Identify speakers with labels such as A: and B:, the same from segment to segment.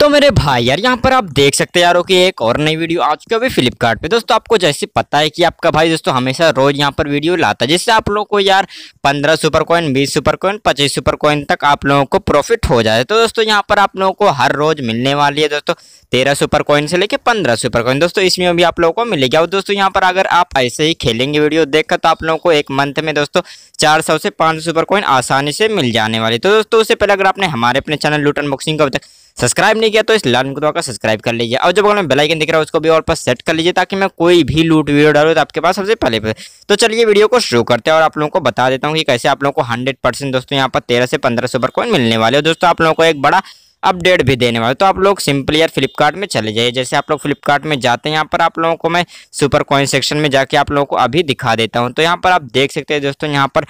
A: तो मेरे भाई यार यहाँ पर आप देख सकते हैं यारों की एक और नई वीडियो आ चुकी है अभी फ्लिपकार्ट पे दोस्तों आपको जैसे पता है कि आपका भाई दोस्तों हमेशा रोज यहाँ पर वीडियो लाता है जिससे आप लोगों को यार पंद्रह सुपर कॉइन बीस सुपर कॉइन पच्चीस सुपर कॉइन तक आप लोगों को प्रॉफिट हो जाए तो दोस्तों यहाँ पर आप लोगों को हर रोज मिलने वाली है दोस्तों तेरह सुपर कॉइन से लेकर पंद्रह सुपर कॉइन दोस्तों इसमें भी आप लोगों को मिलेगी और दोस्तों यहाँ पर अगर आप ऐसे ही खेलेंगे वीडियो देखकर तो आप लोगों को एक मंथ में दोस्तों चार सौ से पाँच सुपर कॉइन आसानी से मिल जाने वाली तो दोस्तों उससे पहले अगर आपने हमारे अपने चैनल लूटन बॉक्सिंग को अभी तक सब्सक्राइब नहीं किया तो इस लाल को दबाकर सब्सक्राइब कर लीजिए और जो बगल में बेलाइकन दिख रहा है उसको भी और पर सेट कर लीजिए ताकि मैं कोई भी लूट वीडियो डालू तो आपके पास सबसे पहले पर तो चलिए वीडियो को शुरू करते हैं और आप लोगों को बता देता हूँ कि कैसे आप लोगों को हंड्रेड परसेंट दोस्तों यहाँ पर तेरह से पंद्रह सुपर कॉइन मिलने वाले हो दोस्तों आप लोगों को एक बड़ा अपडेट भी देने वाले तो आप लोग सिंपली यार फ्लिपकार्ट में चले जाइए जैसे आप लोग फ्लिपकार्ट में जाते हैं यहाँ पर आप लोगों को मैं सुपर कॉइन सेक्शन में जाके आप लोगों को अभी दिखा देता हूँ तो यहाँ पर आप देख सकते हैं दोस्तों यहाँ पर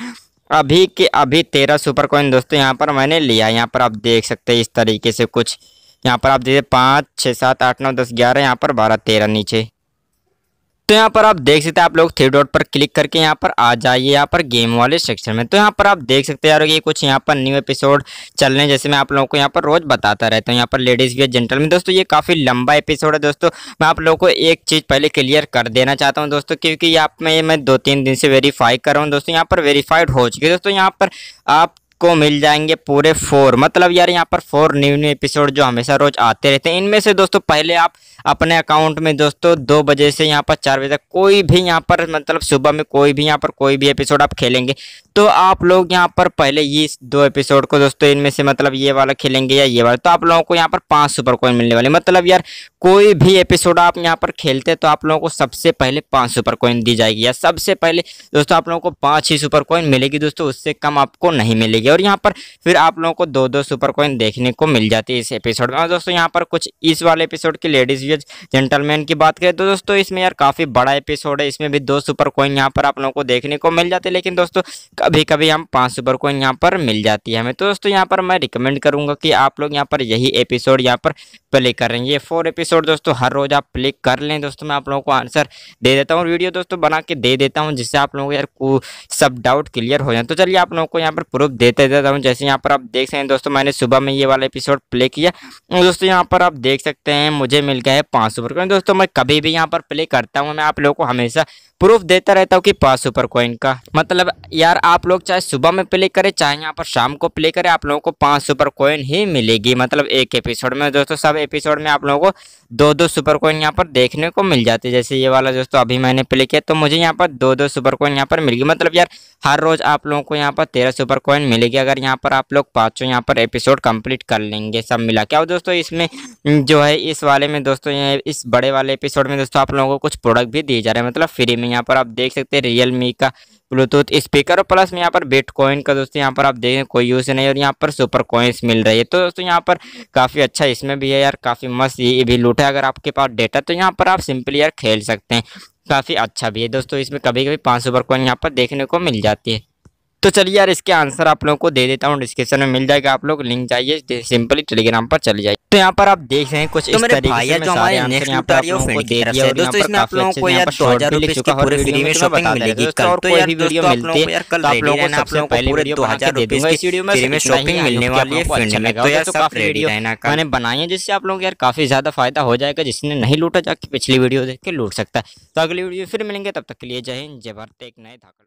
A: अभी के अभी तेरह सुपर कॉइन दोस्तों यहाँ पर मैंने लिया यहाँ पर आप देख सकते हैं इस तरीके से कुछ यहाँ पर आप देखिए पाँच छः सात आठ नौ दस ग्यारह यहाँ पर बारह तेरह नीचे तो यहाँ पर आप देख सकते हैं आप लोग थ्री डॉट पर क्लिक करके यहाँ पर आ जाइए यहाँ पर गेम वाले सेक्शन में तो यहाँ पर आप देख सकते हैं यार ये कुछ यहाँ पर न्यू एपिसोड चल रहे हैं जैसे मैं आप लोगों को यहाँ पर रोज बताता रहता हूँ यहाँ पर लेडीज़ भी है जेंटलमैन दोस्तों ये काफ़ी लंबा एपिसोड है दोस्तों मैं आप लोगों को एक चीज़ पहले क्लियर कर देना चाहता हूँ दोस्तों क्योंकि आप में मैं दो तीन दिन से वेरीफाई कर रहा हूँ दोस्तों यहाँ पर वेरीफाइड हो चुकी है दोस्तों यहाँ पर आप आपको मिल जाएंगे पूरे फोर मतलब यार यहाँ पर फोर न्यू न्यू एपिसोड जो हमेशा रोज आते रहते हैं इनमें से दोस्तों पहले आप अपने अकाउंट में दोस्तों दो बजे से यहाँ पर चार बजे तक कोई भी यहाँ पर मतलब सुबह में कोई भी यहाँ पर कोई भी एपिसोड आप खेलेंगे तो आप लोग यहाँ पर पहले ये दो एपिसोड को दोस्तों इनमें से मतलब ये वाला खेलेंगे या ये वाला तो आप लोगों को यहाँ पर पाँच सुपर कॉइन मिलने वाले मतलब यार कोई भी एपिसोड आप यहाँ पर खेलते तो आप लोगों को सबसे पहले पाँच सुपर कॉइन दी जाएगी या सबसे पहले दोस्तों आप लोगों को पाँच ही सुपर कॉइन मिलेगी दोस्तों उससे कम आपको नहीं मिलेगी है और यहाँ पर फिर आप लोगों को दो दो सुपर कॉइन देखने को मिल जाती है इस एपिसोड में और दोस्तों यहाँ पर कुछ इस वाले एपिसोड की लेडीज या जेंटलमैन की बात करें तो दोस्तों इसमें यार काफ़ी बड़ा एपिसोड है इसमें भी दो सुपर कॉइन यहाँ पर आप लोगों को देखने को मिल जाते हैं लेकिन दोस्तों कभी कभी हम पाँच सुपर कॉइन यहाँ पर मिल जाती है हमें तो दोस्तों यहाँ पर मैं रिकमेंड करूँगा कि आप लोग यहाँ पर यही एपिसोड यहाँ पर प्ले करें ये फोर एपिसोड दोस्तों हर रोज़ आप प्ले कर लें दोस्तों मैं आप लोगों को आंसर दे देता हूँ वीडियो दोस्तों बना के दे देता हूँ जिससे आप लोगों को यार सब डाउट क्लियर हो जाए तो चलिए आप लोगों को यहाँ पर प्रूफ देते दे देता हूँ जैसे यहाँ पर आप देख सकते हैं दोस्तों मैंने सुबह में ये वाला एपिसोड प्ले किया दोस्तों यहाँ पर आप देख सकते हैं मुझे मिल गया है पाँच सुपर कॉइन दोस्तों मैं कभी भी यहाँ पर प्ले करता हूँ मैं आप लोगों को हमेशा प्रूफ देता रहता हूँ कि पाँच सुपर कॉइन का मतलब यार आप लोग चाहे सुबह में प्ले करें चाहे यहाँ पर शाम को प्ले करें आप लोगों को पाँच सुपर कॉइन ही मिलेगी मतलब एक एपिसोड में दोस्तों सब एपिसोड में आप लोगों को दो दो सुपर कॉइन यहाँ पर देखने को मिल जाते जैसे ये वाला दोस्तों अभी मैंने प्ले किया तो मुझे यहाँ पर दो दो सुपर कॉइन यहाँ पर मिलेगी मतलब यार हर रोज़ आप लोगों को यहाँ पर तेरह सुपर कॉइन मिलेगी जाएगी अगर यहाँ पर आप लोग पाँचों यहाँ पर एपिसोड कंप्लीट कर लेंगे सब मिला क्या दोस्तों इसमें जो है इस वाले में दोस्तों इस बड़े वाले एपिसोड में दोस्तों आप लोगों को कुछ प्रोडक्ट भी दिए जा रहे हैं मतलब फ्री में यहाँ पर आप देख सकते हैं रियल मी का ब्लूटूथ स्पीकर और प्लस में यहाँ पर बिटकॉइन का दोस्तों यहाँ पर आप देखें कोई यूज़ नहीं और यहाँ पर सुपर कॉइन्स मिल रही है तो दोस्तों यहाँ पर काफ़ी अच्छा इसमें भी है यार काफ़ी मस्त ये भी लूट है अगर आपके पास डेटा तो यहाँ पर आप सिंपली यार खेल सकते हैं काफ़ी अच्छा भी है दोस्तों इसमें कभी कभी पाँच सुपर कॉइन यहाँ पर देखने को मिल जाती है तो चलिए यार इसके आंसर आप लोगों को दे देता हूँ डिस्क्रिप्शन में मिल जाएगा आप लोग लिंक जाइए सिंपली टेलीग्राम पर चले जाइए तो यहाँ पर आप देख रहे हैं कुछ तो इस तरीके से जो हमारे नेक्स्ट तो तो अच्छा तो मैंने बनाई है जिससे आप लोगों को यार काफी ज्यादा फायदा हो जाएगा जिसने नहीं लूटा जाके पिछली वीडियो देख के लूट सकता है तो अगली वीडियो फिर मिलेंगे तब तक के लिए जय हिंद जय भारत एक नए धाकड़